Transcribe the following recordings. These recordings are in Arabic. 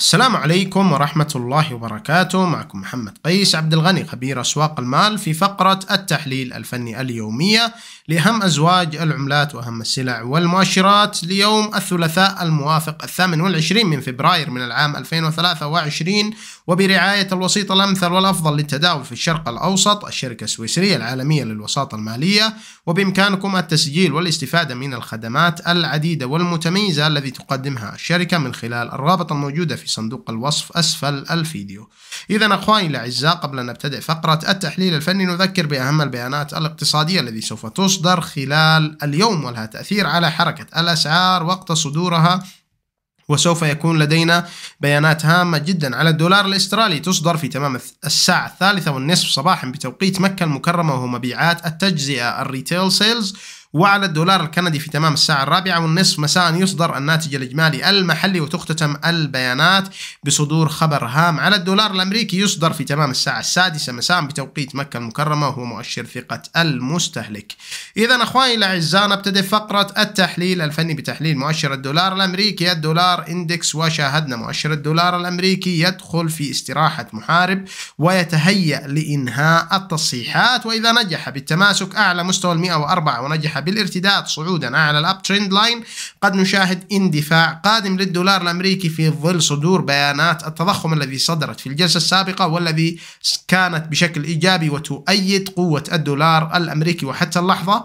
السلام عليكم ورحمة الله وبركاته معكم محمد قيس عبد الغني خبير أسواق المال في فقرة التحليل الفني اليومية لأهم أزواج العملات وأهم السلع والمؤشرات ليوم الثلاثاء الموافق الثامن والعشرين من فبراير من العام 2023 وبرعاية الوسيط الأمثل والأفضل للتداول في الشرق الأوسط الشركة السويسرية العالمية للوساطة المالية وبإمكانكم التسجيل والاستفادة من الخدمات العديدة والمتميزة التي تقدمها الشركة من خلال الرابط الموجودة في صندوق الوصف أسفل الفيديو إذا أخواني الأعزاء قبل أن نبتدئ فقرة التحليل الفني نذكر بأهم البيانات الاقتصادية التي سوف تصدر خلال اليوم ولها تأثير على حركة الأسعار وقت صدورها وسوف يكون لدينا بيانات هامة جدا على الدولار الاسترالي تصدر في تمام الساعة الثالثة والنصف صباحا بتوقيت مكة المكرمة وهو مبيعات التجزئة الريتيل سيلز وعلى الدولار الكندي في تمام الساعة الرابعة والنصف مساء يصدر الناتج الإجمالي المحلي وتختتم البيانات بصدور خبر هام على الدولار الأمريكي يصدر في تمام الساعة السادسة مساء بتوقيت مكة المكرمة وهو مؤشر ثقة المستهلك إذا أخواني الأعزاء نبتدئ فقرة التحليل الفني بتحليل مؤشر الدولار الأمريكي الدولار إندكس وشاهدنا مؤشر الدولار الأمريكي يدخل في استراحة محارب ويتهيأ لإنهاء التصحيحات وإذا نجح بالتماسك أعلى مستوى 104 ونجح بالارتداد صعودا على الاب ترند لاين قد نشاهد اندفاع قادم للدولار الامريكي في ظل صدور بيانات التضخم الذي صدرت في الجلسة السابقة والذي كانت بشكل ايجابي وتؤيد قوة الدولار الامريكي وحتى اللحظة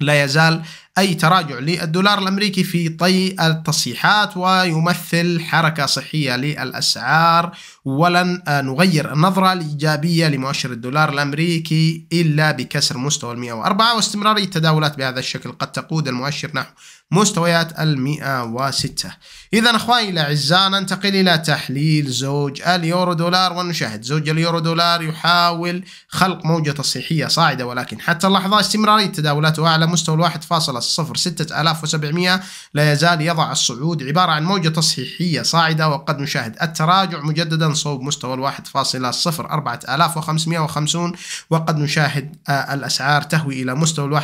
لا يزال أي تراجع للدولار الأمريكي في طي التصحيحات ويمثل حركة صحية للأسعار ولن نغير النظرة الإيجابية لمؤشر الدولار الأمريكي إلا بكسر مستوى 104 واستمرارية التداولات بهذا الشكل قد تقود المؤشر نحو مستويات المئة 106 إذا أخواني الأعزاء ننتقل إلى تحليل زوج اليورو دولار ونشاهد زوج اليورو دولار يحاول خلق موجة تصحيحية صاعدة ولكن حتى اللحظة استمرارية تداولاته أعلى مستوى 1.6 الصفر 6700 لا يزال يضع الصعود عبارة عن موجة تصحيحية صاعدة وقد نشاهد التراجع مجددا صوب مستوى ال 1.0 4550 وقد نشاهد الأسعار تهوي إلى مستوى ال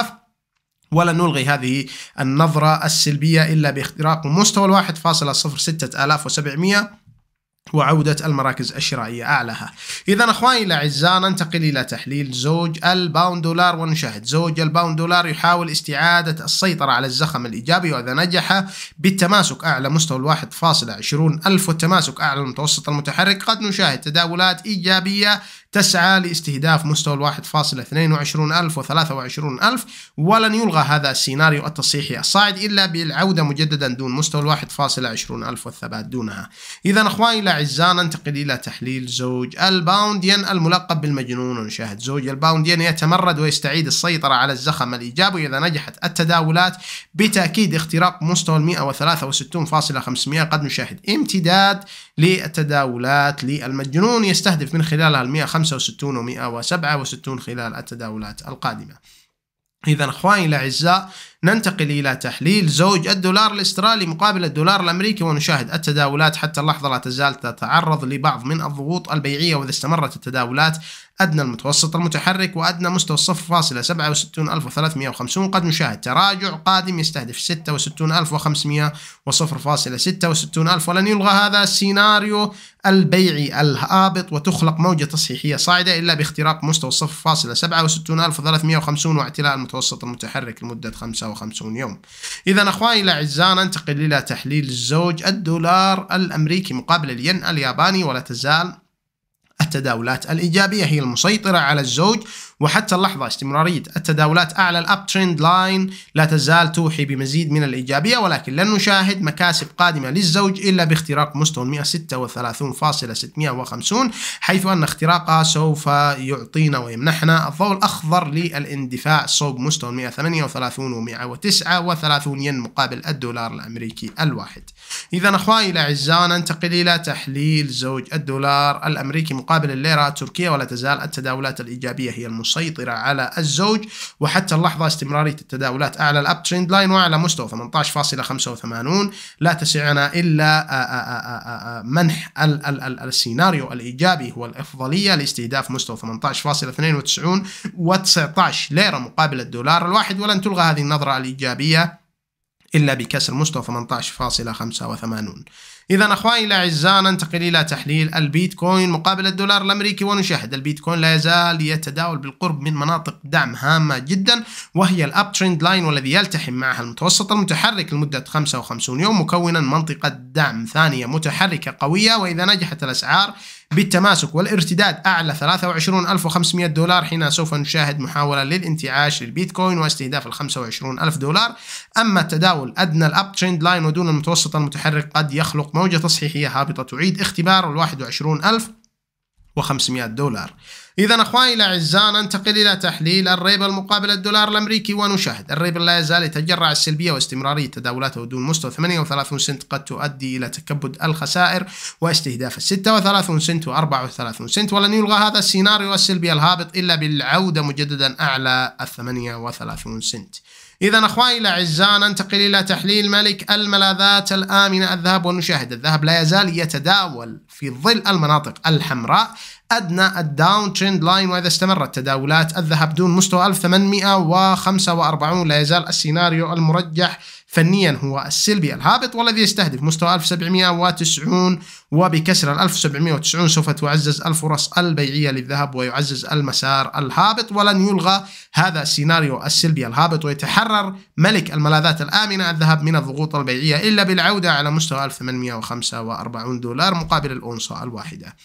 1.4000 ولن نلغي هذه النظرة السلبية إلا باختراق مستوى الواحد فاصلة صفر ستة آلاف وسبعمية وعودة المراكز الشرائية أعلاها إذا أخواني الأعزاء ننتقل إلى تحليل زوج الباوند دولار ونشاهد زوج الباوند دولار يحاول استعادة السيطرة على الزخم الإيجابي وإذا نجح بالتماسك أعلى مستوى الواحد فاصلة عشرون ألف والتماسك أعلى المتوسط المتحرك قد نشاهد تداولات إيجابية تسعى لاستهداف مستوى ال 1.22 الف و و23 ألف ولن يلغى هذا السيناريو التصحيحي الصاعد إلا بالعودة مجددا دون مستوى ال 1.20 ألف والثبات دونها إذا أخواني الأعزاء ننتقل إلى تحليل زوج الباونديان الملقب بالمجنون ونشاهد زوج الباونديان يتمرد ويستعيد السيطرة على الزخم الإيجابي إذا نجحت التداولات بتأكيد اختراق مستوى ال 163.500 قد نشاهد امتداد للتداولات للمجنون يستهدف من خلالها ال 65 و167 خلال التداولات القادمة إذا أخواني الأعزاء ننتقل إلى تحليل زوج الدولار الأسترالي مقابل الدولار الأمريكي ونشاهد التداولات حتى اللحظة لا تزال تتعرض لبعض من الضغوط البيعية وإذا استمرت التداولات أدنى المتوسط المتحرك وأدنى مستوى 0.67350 قد نشاهد تراجع قادم يستهدف 66500 و 0.66000 ولن يلغى هذا السيناريو البيعي الهابط وتخلق موجة تصحيحية صاعدة إلا باختراق مستوى 0.67350 واعتلاء المتوسط المتحرك لمدة 5 55 يوم إذا أخواني الأعزاء ننتقل إلى تحليل الزوج الدولار الأمريكي مقابل الين الياباني ولا تزال التداولات الإيجابية هي المسيطرة على الزوج وحتى اللحظة استمرارية التداولات أعلى الأب تريند لاين لا تزال توحي بمزيد من الإيجابية ولكن لن نشاهد مكاسب قادمة للزوج إلا باختراق مستوى 136.650 حيث أن اختراقها سوف يعطينا ويمنحنا الضوء الأخضر للاندفاع صوب مستوى 138 و139 ين مقابل الدولار الأمريكي الواحد إذا أخواني الأعزاء ننتقل إلى تحليل زوج الدولار الأمريكي مقابل الليرة التركية ولا تزال التداولات الإيجابية هي المستوى مسيطرة على الزوج وحتى اللحظة استمرارية التداولات أعلى الأب تريند لاين وأعلى مستوى 18.85 لا تسعنا إلا منح السيناريو الإيجابي هو الأفضلية لاستهداف مستوى 18.92 و19 ليرة مقابل الدولار الواحد ولن تلغى هذه النظرة الإيجابية إلا بكسر مستوى 18.85 إذا أخواني الأعزاء ننتقل إلى تحليل البيتكوين مقابل الدولار الأمريكي ونشاهد البيتكوين لا يزال يتداول بالقرب من مناطق دعم هامة جدا وهي الأب تريند لاين والذي يلتحم معها المتوسط المتحرك لمدة 55 يوم مكونا منطقة دعم ثانية متحركة قوية وإذا نجحت الأسعار بالتماسك والارتداد أعلى 23500 دولار حين سوف نشاهد محاولة للانتعاش للبيتكوين واستهداف ال 25000 دولار أما التداول أدنى الأب تريند لاين ودون المتوسط المتحرك قد يخلق موجة تصحيحية هابطة تعيد اختبار ال 21500 دولار إذا أخواني الأعزاء ننتقل إلى تحليل الريبل مقابل الدولار الأمريكي ونشاهد الريبل لا يزال يتجرع السلبية واستمرارية تداولاته دون مستوى 38 سنت قد تؤدي إلى تكبد الخسائر واستهداف ال 36 سنت و34 سنت ولن يلغى هذا السيناريو السلبي الهابط إلا بالعودة مجددا أعلى ال 38 سنت إذا أخواني الأعزاء ننتقل إلى تحليل ملك الملاذات الآمنة الذهب ونشاهد الذهب لا يزال يتداول في ظل المناطق الحمراء أدنى الداون تريند لاين وإذا استمرت تداولات الذهب دون مستوى 1845 لا يزال السيناريو المرجح فنيا هو السلبي الهابط والذي يستهدف مستوى 1790 وبكسر 1790 سوف تعزز الفرص البيعية للذهب ويعزز المسار الهابط ولن يلغى هذا السيناريو السلبي الهابط ويتحرر ملك الملاذات الآمنة الذهب من الضغوط البيعية إلا بالعودة على مستوى 1845 دولار مقابل الأونصة الواحدة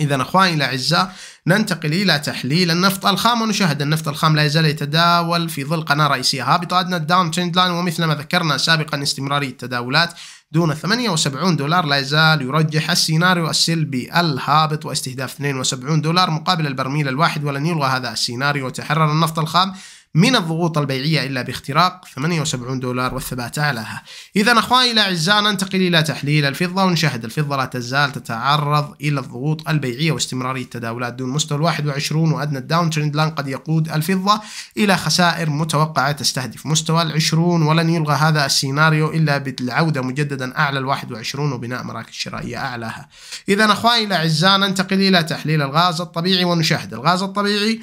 إذا أخواني الأعزاء ننتقل إلى تحليل النفط الخام ونشاهد النفط الخام لا يزال يتداول في ظل قناة رئيسية هابطة أدنى الداون تريند لاين ومثل ما ذكرنا سابقا استمرارية التداولات دون 78 دولار لا يزال يرجح السيناريو السلبي الهابط واستهداف 72 دولار مقابل البرميل الواحد ولن يلغى هذا السيناريو وتحرر النفط الخام من الضغوط البيعية إلا باختراق 78 دولار والثبات أعلاها إذا أخواني الأعزاء ننتقل إلى تحليل الفضة ونشاهد الفضة لا تزال تتعرض إلى الضغوط البيعية واستمرارية التداولات دون مستوى 21 وأدنى الداون تريند لان قد يقود الفضة إلى خسائر متوقعة تستهدف مستوى العشرون ولن يلغى هذا السيناريو إلا بالعودة مجددا أعلى ال 21 وبناء مراكز شرائية أعلاها إذا أخواني الأعزاء ننتقل إلى تحليل الغاز الطبيعي ونشاهد الغاز الطبيعي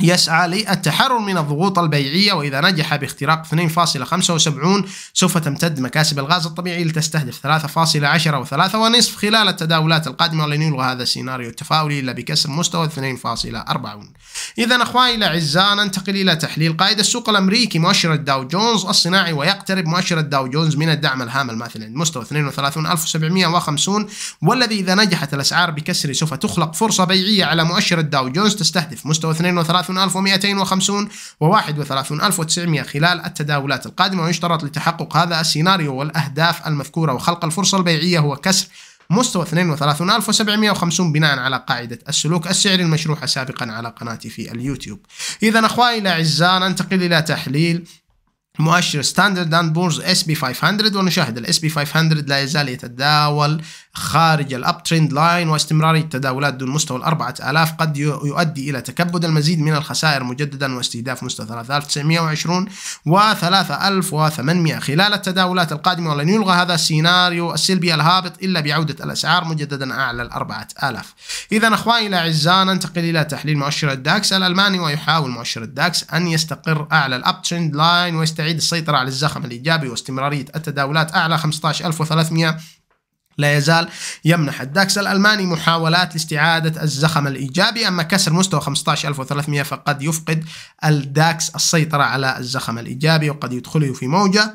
يسعى للتحرر من الضغوط البيعية وإذا نجح باختراق 2.75 سوف تمتد مكاسب الغاز الطبيعي لتستهدف 3.10 و3.5 خلال التداولات القادمة ولن يلغى هذا السيناريو التفاعلي إلا بكسر مستوى 2.40 إذا أخواني الأعزاء ننتقل إلى تحليل قائد السوق الأمريكي مؤشر الداو جونز الصناعي ويقترب مؤشر الداو جونز من الدعم الهام الماثل عند مستوى 32750 والذي إذا نجحت الأسعار بكسره سوف تخلق فرصة بيعية على مؤشر الداو جونز تستهدف مستوى 32 31250 و 31900 خلال التداولات القادمة ويشترط لتحقق هذا السيناريو والأهداف المذكورة وخلق الفرصة البيعية هو كسر مستوى 32750 بناء على قاعدة السلوك السعري المشروحة سابقا على قناتي في اليوتيوب إذا أخوائي الأعزاء ننتقل إلى تحليل مؤشر ستاندرد اند بورز اس بي 500 ونشاهد الاس بي 500 لا يزال يتداول خارج الاب ترند لاين واستمرار التداولات دون مستوى ال 4000 قد يؤدي الى تكبد المزيد من الخسائر مجددا واستهداف مستوى 3920 و 3800 خلال التداولات القادمة ولن يلغى هذا السيناريو السلبي الهابط الا بعودة الاسعار مجددا اعلى ال 4000 اذا اخواني الاعزاء ننتقل الى تحليل مؤشر الداكس الالماني ويحاول مؤشر الداكس ان يستقر اعلى الاب ترند لاين ويستعيد يعيد السيطرة على الزخم الإيجابي واستمرارية التداولات أعلى 15300 لا يزال يمنح الداكس الألماني محاولات لاستعادة الزخم الإيجابي أما كسر مستوى 15300 فقد يفقد الداكس السيطرة على الزخم الإيجابي وقد يدخله في موجة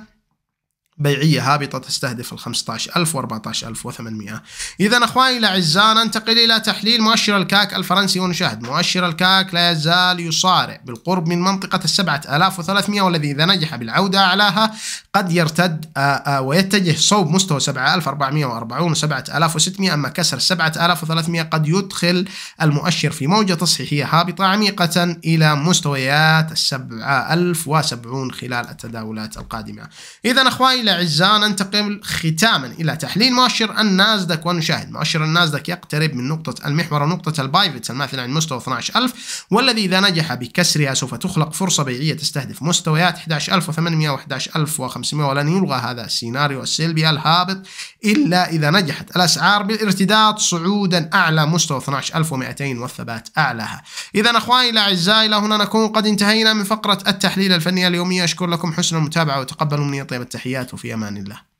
بيعية هابطة تستهدف ال 15000 و 14800 إذا أخواني الأعزاء ننتقل إلى تحليل مؤشر الكاك الفرنسي ونشاهد مؤشر الكاك لا يزال يصارع بالقرب من منطقة ال 7300 والذي إذا نجح بالعودة أعلاها قد يرتد آه، آه، ويتجه صوب مستوى 7440 و 7600 أما كسر 7300 قد يدخل المؤشر في موجة تصحيحية هابطة عميقة إلى مستويات ال 7070 خلال التداولات القادمة إذا أخواني إلى عزان ننتقل ختاما إلى تحليل مؤشر النازدك ونشاهد مؤشر النازدك يقترب من نقطة المحور ونقطة البايفت الماثلة عن مستوى 12000 والذي إذا نجح بكسرها سوف تخلق فرصة بيعية تستهدف مستويات 11800 و 11500 ولن يلغى هذا السيناريو السلبي الهابط إلا إذا نجحت الأسعار بالارتداد صعودا أعلى مستوى 12200 والثبات أعلاها إذا أخواني الأعزاء إلى هنا نكون قد انتهينا من فقرة التحليل الفني اليومي أشكر لكم حسن المتابعة وتقبلوا مني طيب التحيات وفي امان الله